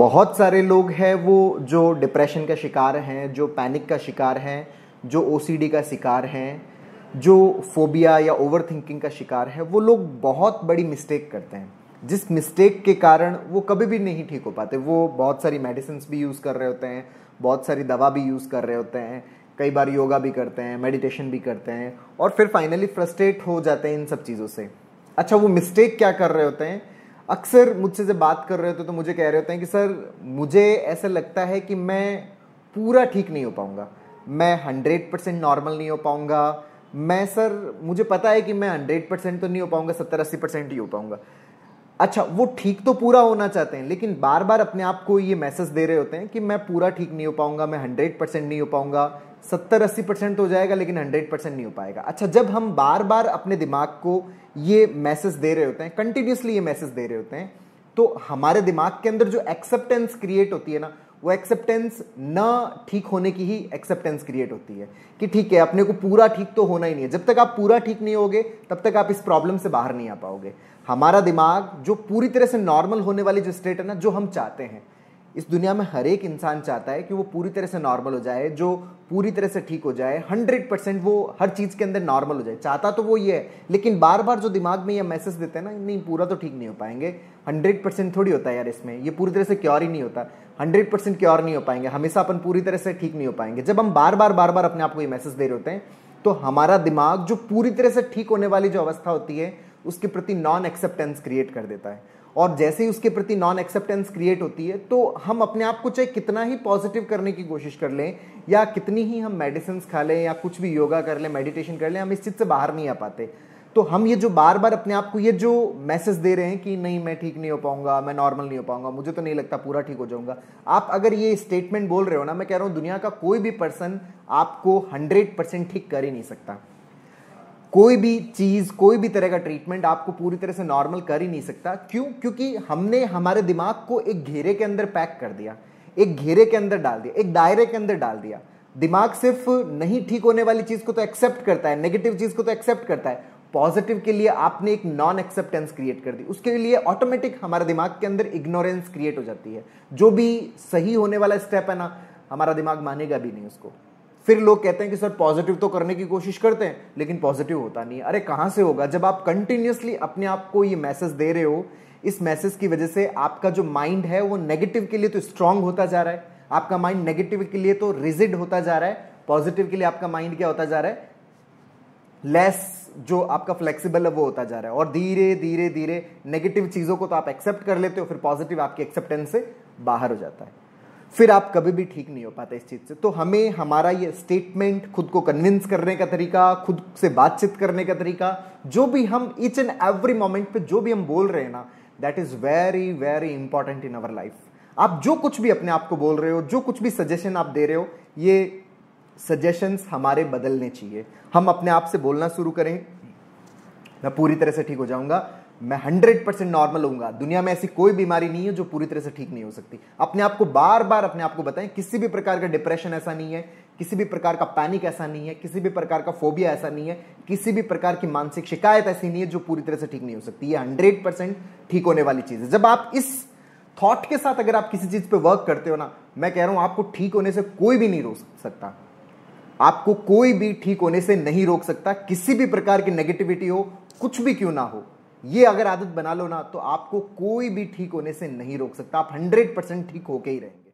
बहुत सारे लोग हैं वो जो डिप्रेशन का शिकार हैं जो पैनिक का शिकार हैं जो ओ का शिकार हैं जो फोबिया या ओवर थिंकिंग का शिकार है वो लोग बहुत बड़ी मिस्टेक करते हैं जिस मिस्टेक के कारण वो कभी भी नहीं ठीक हो पाते वो बहुत सारी मेडिसिन भी यूज़ कर रहे होते हैं बहुत सारी दवा भी यूज़ कर रहे होते हैं कई बार योगा भी करते हैं मेडिटेशन भी करते हैं और फिर फाइनली फ्रस्ट्रेट हो जाते हैं इन सब चीज़ों से अच्छा वो मिस्टेक क्या कर रहे होते हैं अक्सर मुझसे जब बात कर रहे होते तो मुझे कह रहे होते हैं कि सर मुझे ऐसा लगता है कि मैं पूरा ठीक नहीं हो पाऊंगा मैं हंड्रेड परसेंट नॉर्मल नहीं हो पाऊंगा मैं सर मुझे पता है कि मैं हंड्रेड परसेंट तो नहीं हो पाऊंगा सत्तर अस्सी परसेंट ही हो पाऊंगा अच्छा वो ठीक तो पूरा होना चाहते हैं लेकिन बार बार अपने आप को ये मैसेज दे रहे होते हैं कि मैं पूरा ठीक नहीं हो पाऊंगा मैं हंड्रेड परसेंट नहीं हो पाऊंगा सत्तर अस्सी परसेंट तो हो जाएगा लेकिन हंड्रेड परसेंट नहीं हो पाएगा अच्छा जब हम बार बार अपने दिमाग को ये मैसेज दे रहे होते हैं कंटिन्यूसली ये मैसेज दे रहे होते हैं तो हमारे दिमाग के अंदर जो एक्सेप्टेंस क्रिएट होती है ना वो एक्सेप्टेंस ना ठीक होने की ही एक्सेप्टेंस क्रिएट होती है कि ठीक है अपने को पूरा ठीक तो होना ही नहीं है जब तक आप पूरा ठीक नहीं होगे तब तक आप इस प्रॉब्लम से बाहर नहीं आ पाओगे हमारा दिमाग जो पूरी तरह से नॉर्मल होने वाली जो स्टेट है ना जो हम चाहते हैं इस दुनिया में हर एक इंसान चाहता है कि वो पूरी तरह से नॉर्मल हो जाए जो पूरी तरह से ठीक हो जाए हंड्रेड परसेंट वो हर चीज़ के अंदर नॉर्मल हो जाए चाहता तो वो ये है लेकिन बार बार जो दिमाग में ये मैसेज देते हैं ना नहीं पूरा तो ठीक नहीं हो पाएंगे हंड्रेड परसेंट थोड़ी होता है यार इसमें ये पूरी तरह से क्योर ही नहीं होता हंड्रेड परसेंट क्योर नहीं हो पाएंगे हमेशा अपन पूरी तरह से ठीक नहीं हो पाएंगे जब हम बार बार बार बार अपने आप को ये मैसेज दे रहे होते हैं तो हमारा दिमाग जो पूरी तरह से ठीक होने वाली जो अवस्था होती है उसके प्रति नॉन एक्सेप्टेंस क्रिएट कर देता है और जैसे ही उसके प्रति नॉन एक्सेप्टेंस क्रिएट होती है तो हम अपने आप को चाहे कितना ही पॉजिटिव करने की कोशिश कर लें या कितनी ही हम मेडिसिन खा लें या कुछ भी योगा कर लें मेडिटेशन कर लें हम इस चीज़ से बाहर नहीं आ पाते तो हम ये जो बार बार अपने आप को ये जो मैसेज दे रहे हैं कि नहीं मैं ठीक नहीं हो पाऊंगा मैं नॉर्मल नहीं हो पाऊंगा मुझे तो नहीं लगता पूरा ठीक हो जाऊंगा आप अगर ये स्टेटमेंट बोल रहे हो ना मैं कह रहा हूँ दुनिया का कोई भी पर्सन आपको हंड्रेड परसेंट ठीक कर ही नहीं सकता कोई भी चीज़ कोई भी तरह का ट्रीटमेंट आपको पूरी तरह से नॉर्मल कर ही नहीं सकता क्यों क्योंकि हमने हमारे दिमाग को एक घेरे के अंदर पैक कर दिया एक घेरे के अंदर डाल दिया एक दायरे के अंदर डाल दिया दिमाग सिर्फ नहीं ठीक होने वाली चीज़ को तो एक्सेप्ट करता है नेगेटिव चीज़ को तो एक्सेप्ट करता है पॉजिटिव के लिए आपने एक नॉन एक्सेप्टेंस क्रिएट कर दी उसके लिए ऑटोमेटिक हमारे दिमाग के अंदर इग्नोरेंस क्रिएट हो जाती है जो भी सही होने वाला स्टेप है ना हमारा दिमाग मानेगा भी नहीं उसको फिर लोग कहते हैं कि सर पॉजिटिव तो करने की कोशिश करते हैं लेकिन पॉजिटिव होता नहीं अरे कहाँ से होगा जब आप कंटिन्यूसली अपने आप को ये मैसेज दे रहे हो इस मैसेज की वजह से आपका जो माइंड है वो नेगेटिव के लिए तो स्ट्रांग होता जा रहा है आपका माइंड नेगेटिव के लिए तो रिजिड होता जा रहा है पॉजिटिव के लिए आपका माइंड क्या होता जा रहा है लेस जो आपका फ्लेक्सिबल है वो होता जा रहा है और धीरे धीरे धीरे नेगेटिव चीज़ों को तो आप एक्सेप्ट कर लेते हो फिर पॉजिटिव आपकी एक्सेप्टेंस से बाहर हो जाता है फिर आप कभी भी ठीक नहीं हो पाते इस चीज़ से तो हमें हमारा ये स्टेटमेंट खुद को कन्विंस करने का तरीका खुद से बातचीत करने का तरीका जो भी हम ईच एंड एवरी मोमेंट पे जो भी हम बोल रहे हैं ना that is very very important in our life आप जो कुछ भी अपने आप को बोल रहे हो जो कुछ भी सजेशन आप दे रहे हो ये सजेशंस हमारे बदलने चाहिए हम अपने आप से बोलना शुरू करें मैं पूरी तरह से ठीक हो जाऊंगा मैं हंड्रेड परसेंट नॉर्मल होऊंगा दुनिया में ऐसी कोई बीमारी नहीं है जो पूरी तरह से ठीक नहीं हो सकती अपने आप को बार बार अपने आप को बताएं किसी भी प्रकार का डिप्रेशन ऐसा नहीं है किसी भी प्रकार का पैनिक ऐसा नहीं है किसी भी प्रकार का फोबिया ऐसा नहीं है किसी भी प्रकार की मानसिक शिकायत ऐसी नहीं है जो पूरी तरह से ठीक नहीं हो सकती ये हंड्रेड परसेंट ठीक होने वाली चीज़ है जब आप इस थॉट के साथ अगर आप किसी चीज़ पर वर्क करते हो ना मैं कह रहा हूं आपको ठीक होने से कोई भी नहीं रोक सकता आपको कोई भी ठीक होने से नहीं रोक सकता किसी भी प्रकार की नेगेटिविटी हो कुछ भी क्यों ना हो ये अगर आदत बना लो ना तो आपको कोई भी ठीक होने से नहीं रोक सकता आप हंड्रेड परसेंट ठीक होके ही रहेंगे